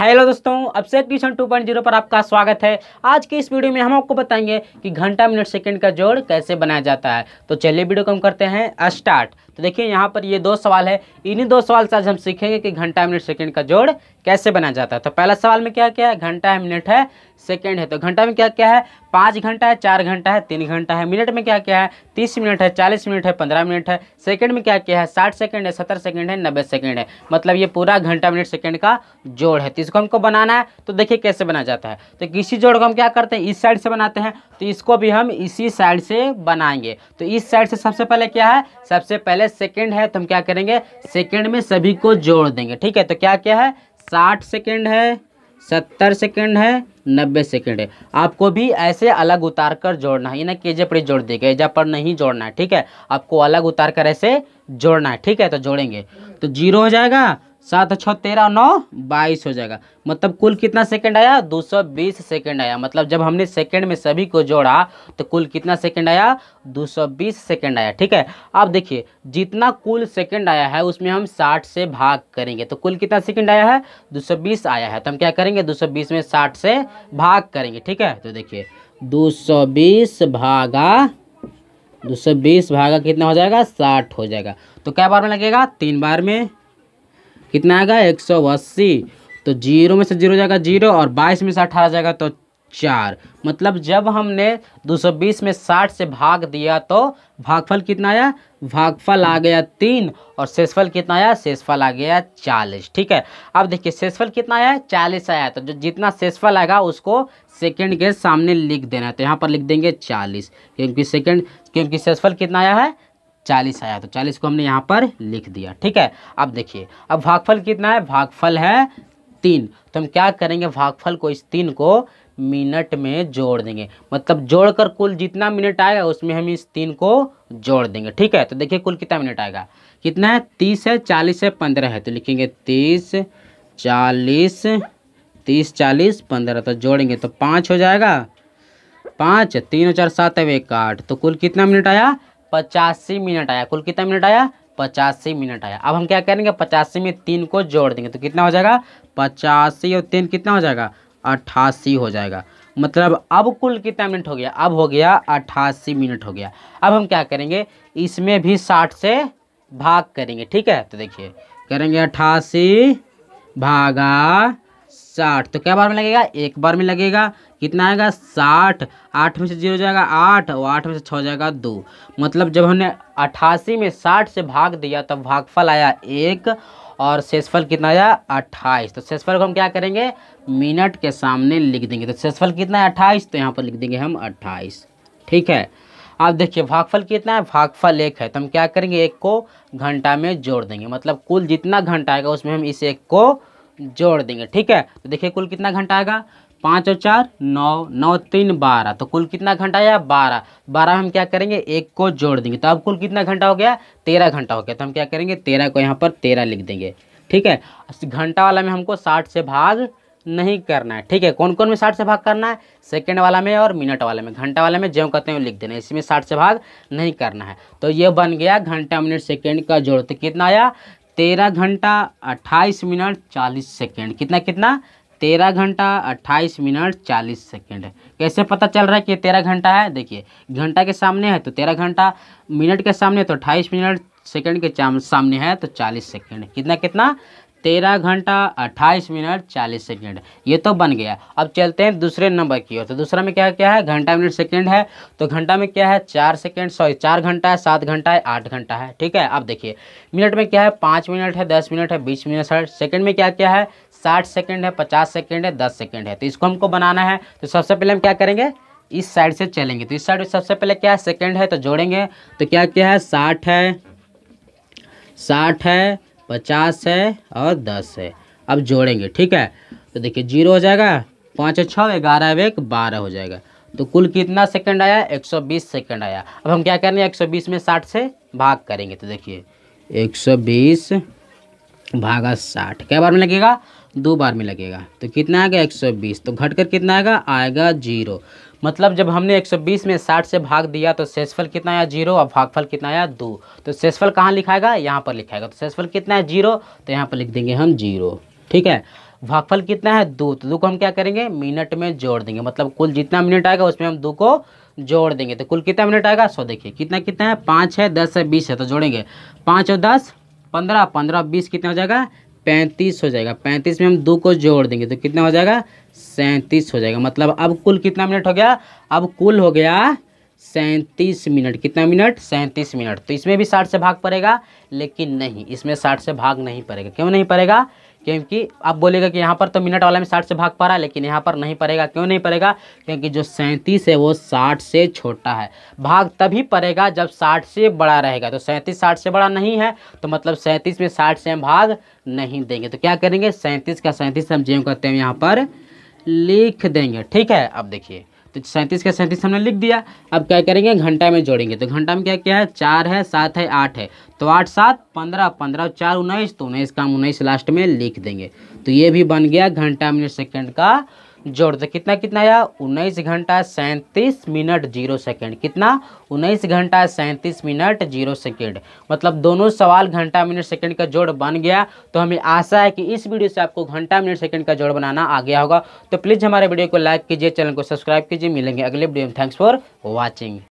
hello दोस्तों to tuition zero पर आपका स्वागत है आज की इस वीडियो में हम आपको बताएंगे कि घंटा मिनट सेकंड का जोड़ कैसे बनाया जाता है तो चलिए वीडियो को हम करते हैं स्टार्ट तो देखिए यहाँ पर ये दो सवाल है इन्हीं दो सवाल से आज हम सीखेंगे कि घंटा मिनट सेकेंड का जोड़ कैसे बनाया जाता है तो पहला सवाल में क्या क्या है घंटा है मिनट है सेकेंड है तो घंटा में क्या क्या है पाँच घंटा है चार घंटा है तीन घंटा है मिनट में क्या क्या है तीस मिनट है चालीस मिनट है पंद्रह मिनट है सेकेंड में क्या क्या है साठ सेकेंड है सत्तर सेकेंड है नब्बे सेकेंड है मतलब ये पूरा घंटा मिनट सेकेंड का जोड़ है तो इसको हमको बनाना है तो देखिए कैसे बनाया जाता है तो किसी जोड़ को हम क्या करते हैं इस साइड से बनाते हैं तो इसको भी हम इसी साइड से बनाएंगे तो इस साइड से सबसे पहले क्या है सबसे पहले पहले सेकेंड है तो हम क्या करेंगे सेकेंड में सभी को जोड़ देंगे ठीक है तो क्या क्या है साठ सेकेंड है सत्तर सेकेंड है नब्बे सेकेंड है आपको भी ऐसे अलग उतार कर जोड़ना है ना के जे पर जोड़ देगा एजा पर नहीं जोड़ना है ठीक है आपको अलग उतार कर ऐसे जोड़ना है ठीक है तो जोड़ेंगे तो जीरो हो जाएगा सात छः तेरह नौ बाईस हो जाएगा मतलब कुल कितना सेकंड आया दो सौ बीस सेकेंड आया मतलब जब हमने सेकंड में सभी को जोड़ा तो कुल कितना सेकंड आया दो सौ बीस सेकेंड आया ठीक है अब देखिए जितना कुल सेकंड आया है उसमें हम साठ से भाग करेंगे तो कुल कितना सेकंड आया है दो सौ बीस आया है तो हम क्या करेंगे दो सौ बीस में साठ से भाग करेंगे ठीक है तो देखिए दो सौ बीस भागा दो सौ बीस भागा कितना हो जाएगा साठ हो जाएगा तो क्या बार में लगेगा तीन बार में कितना आएगा एक सौ अस्सी तो जीरो में से जीरो जाएगा जीरो और बाईस में से अठारह जाएगा तो चार मतलब जब हमने दो सौ बीस में साठ से भाग दिया तो भागफल कितना आया भागफल आ गया तीन और शेषफल कितना आया शेषफल आ गया चालीस ठीक है अब देखिए शेषफल कितना आया चालीस आया तो जो जितना शेषफल आएगा उसको सेकंड के सामने लिख देना है तो यहाँ पर लिख देंगे चालीस क्योंकि सेकंड क्योंकि शेषफल कितना आया है चालीस आया तो चालीस को हमने यहाँ पर लिख दिया ठीक है अब देखिए अब भागफल कितना है भागफल है तीन तो हम क्या करेंगे भागफल को इस तीन को मिनट में जोड़ देंगे मतलब जोड़कर कुल जितना मिनट आएगा उसमें हम इस तीन को जोड़ देंगे ठीक है तो देखिए कुल कितना मिनट आएगा कितना है तीस है चालीस है पंद्रह है तो लिखेंगे तीस चालीस तीस चालीस पंद्रह तो जोड़ेंगे तो पाँच हो जाएगा पाँच तीन और चार सात है एक आठ तो कुल कितना मिनट आया पचासी मिनट आया कुल कितना मिनट आया पचासी मिनट आया अब हम क्या करेंगे पचासी में तीन को जोड़ देंगे तो कितना हो जाएगा पचासी और तीन कितना हो जाएगा अट्ठासी हो जाएगा मतलब अब कुल कितना मिनट हो गया अब हो गया अट्ठासी मिनट हो गया अब हम क्या करेंगे इसमें भी साठ से भाग करेंगे ठीक है तो देखिए करेंगे अट्ठासी भागा साठ तो क्या बार में लगेगा एक बार में लगेगा कितना आएगा साठ आठ में से जीरो जाएगा आठ और आठ में से छः जाएगा दो मतलब जब हमने अट्ठासी में साठ से भाग दिया तब भागफल आया एक और शेषफल कितना आया अट्ठाईस तो शेषफल को हम क्या करेंगे मिनट के सामने लिख देंगे तो शेषफल कितना है अट्ठाईस तो यहाँ पर लिख देंगे हम अट्ठाईस ठीक है आप देखिए भागफल कितना है भागफल एक है तो हम क्या करेंगे एक को घंटा में जोड़ देंगे मतलब कुल जितना घंटा आएगा उसमें हम इस एक को जोड़ देंगे ठीक है तो देखिए कुल कितना घंटा आएगा पाँच और चार नौ नौ तीन बारह तो कुल कितना घंटा आया बारह बारह हम क्या करेंगे एक को जोड़ देंगे तो अब कुल कितना घंटा हो गया तेरह घंटा हो गया तो हम क्या करेंगे तेरह को यहाँ पर तेरह लिख देंगे ठीक है घंटा वाला में हमको साठ से भाग नहीं करना है ठीक है कौन कौन में साठ से भाग करना है सेकेंड वाला में और मिनट वाले में घंटा वाले में जो कहते हैं लिख देना है इसमें साठ से भाग नहीं करना है तो ये बन गया घंटा मिनट सेकेंड का जोड़ तो कितना आया तेरह घंटा अट्ठाईस मिनट चालीस सेकेंड कितना कितना तेरह घंटा अट्ठाईस मिनट चालीस सेकेंड कैसे पता चल रहा है कि तेरह घंटा है देखिए घंटा के सामने है तो तेरह घंटा मिनट के सामने तो अट्ठाईस मिनट सेकेंड के सामने है तो चालीस सेकेंड कितना कितना तेरह घंटा अट्ठाईस मिनट चालीस सेकेंड ये तो बन गया अब चलते हैं दूसरे नंबर की ओर तो दूसरा में क्या क्या है घंटा मिनट सेकेंड है तो घंटा में क्या है चार सेकेंड सॉरी चार घंटा है सात घंटा है आठ घंटा है ठीक है अब देखिए मिनट में क्या है पाँच मिनट है दस मिनट है बीस मिनट है सेकेंड में क्या क्या है साठ सेकेंड है पचास सेकेंड है दस सेकेंड है तो इसको हमको बनाना है तो सबसे पहले हम क्या करेंगे इस साइड से चलेंगे तो इस साइड सबसे पहले क्या है सेकेंड है तो जोड़ेंगे तो क्या क्या है साठ है साठ है पचास है और दस है अब जोड़ेंगे ठीक है तो देखिए जीरो हो जाएगा पाँच छः ग्यारह एक बारह हो जाएगा तो कुल कितना सेकंड आया 120 सेकंड आया अब हम क्या करेंगे 120 में 60 से भाग करेंगे तो देखिए 120 भागा साठ क्या बार में लगेगा दो बार में लगेगा तो कितना आएगा 120 तो घटकर कितना आएगा आएगा जीरो मतलब जब हमने 120 में 60 से भाग दिया तो शेषफल कितना आया जीरो और भागफल कितना आया दो तो शेषफल कहाँ लिखाएगा यहाँ पर लिखाएगा तो शेषफल कितना है जीरो तो यहाँ पर लिख देंगे हम जीरो ठीक है भागफल कितना है दो तो दो को हम क्या करेंगे मिनट में जोड़ देंगे मतलब कुल जितना मिनट आएगा उसमें हम दो को जोड़ देंगे तो कुल कितना मिनट आएगा सौ देखिए कितना कितना है पाँच है दस है बीस है तो जोड़ेंगे पाँच और दस पंद्रह पंद्रह बीस कितना हो जाएगा पैंतीस हो जाएगा पैंतीस में हम दो को जोड़ देंगे तो कितना हो जाएगा सैंतीस हो जाएगा मतलब अब कुल कितना मिनट हो गया अब कुल हो गया सैंतीस मिनट कितना मिनट सैंतीस मिनट तो इसमें भी साठ से भाग पड़ेगा लेकिन नहीं इसमें साठ से भाग नहीं पड़ेगा क्यों नहीं पड़ेगा क्योंकि आप बोलेगा कि यहाँ पर तो मिनट वाला में साठ से भाग पा रहा है लेकिन यहाँ पर नहीं पड़ेगा क्यों नहीं पड़ेगा क्योंकि जो सैंतीस है वो साठ से छोटा है भाग तभी पड़ेगा जब साठ से बड़ा रहेगा तो सैंतीस साठ से बड़ा नहीं है तो मतलब सैंतीस में साठ से हम भाग नहीं देंगे तो क्या करेंगे सैंतीस का सैंतीस हम जेम करते हैं यहाँ पर लिख देंगे ठीक है अब देखिए तो सैंतीस का सैंतीस हमने लिख दिया अब क्या करेंगे घंटा में जोड़ेंगे तो घंटा में क्या क्या है चार है सात है आठ है तो आठ सात पंद्रह पंद्रह चार उन्नीस तो उन्नीस का हम उन्नीस लास्ट में लिख देंगे तो ये भी बन गया घंटा मिनट सेकेंड का जोड़ दो कितना कितना आया उन्नीस घंटा सैंतीस मिनट जीरो सेकेंड कितना उन्नीस घंटा सैंतीस मिनट जीरो सेकेंड मतलब दोनों सवाल घंटा मिनट सेकेंड का जोड़ बन गया तो हमें आशा है कि इस वीडियो से आपको घंटा मिनट सेकेंड का जोड़ बनाना आ गया होगा तो प्लीज़ हमारे वीडियो को लाइक कीजिए चैनल को सब्सक्राइब कीजिए मिलेंगे अगले वीडियो में थैंक्स फॉर वॉचिंग